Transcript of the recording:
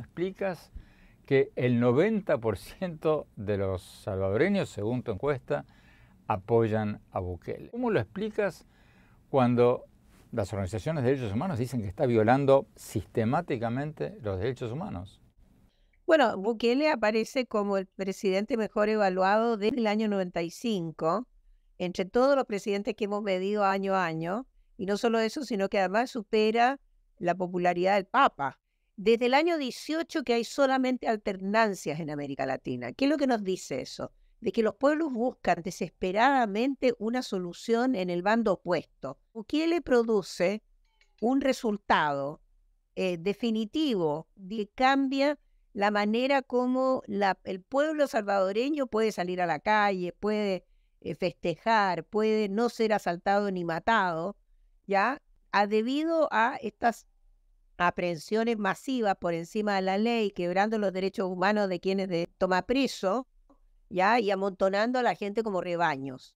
explicas que el 90% de los salvadoreños, según tu encuesta, apoyan a Bukele? ¿Cómo lo explicas cuando las organizaciones de derechos humanos dicen que está violando sistemáticamente los derechos humanos? Bueno, Bukele aparece como el presidente mejor evaluado desde el año 95, entre todos los presidentes que hemos medido año a año, y no solo eso, sino que además supera la popularidad del Papa desde el año 18 que hay solamente alternancias en América Latina. ¿Qué es lo que nos dice eso? De que los pueblos buscan desesperadamente una solución en el bando opuesto. le produce un resultado eh, definitivo que cambia la manera como el pueblo salvadoreño puede salir a la calle, puede eh, festejar, puede no ser asaltado ni matado, ¿ya? Ha ah, debido a estas aprehensiones masivas por encima de la ley, quebrando los derechos humanos de quienes de toma preso, ¿ya? y amontonando a la gente como rebaños.